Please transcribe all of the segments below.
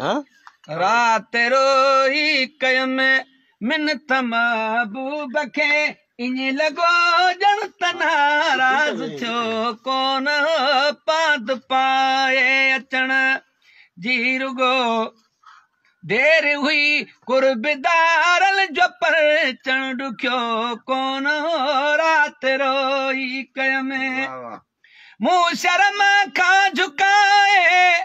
कोन राति मूं शर्म खां झुकाए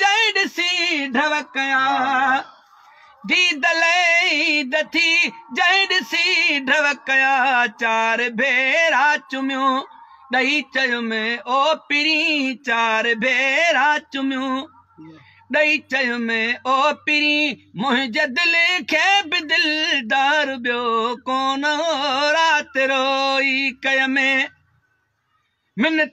ओ पीरी चार भेरा चूमियूं ॾही चयमे ओ पीरी मुंहिंजे दिल खे बि दिल कोन रातिरो पर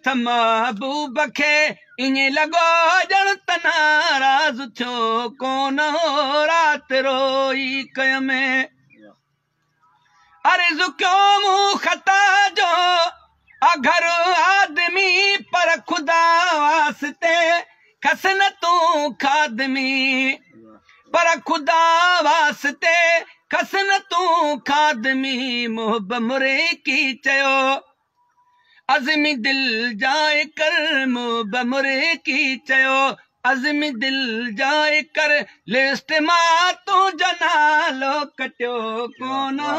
खुदासन तूं खाधमी मोहब मुरेकी चयो अज़मी दिल जाए कर मो बमरे की चयो अज़मी दिल जाए कर लिस्ट मां तू जनालो कटियो कोनो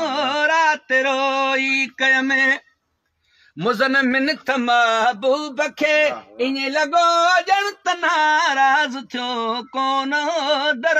रात रोई कय में मुज़न में निथ لگو खे इएं लॻो کون त नाराज़ थियो कोन दर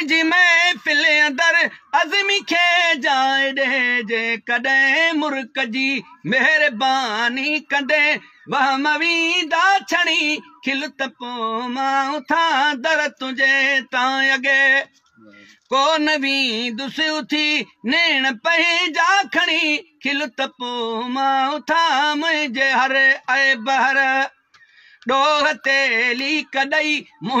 मुंहिंजे हर भरो तेली कॾई मु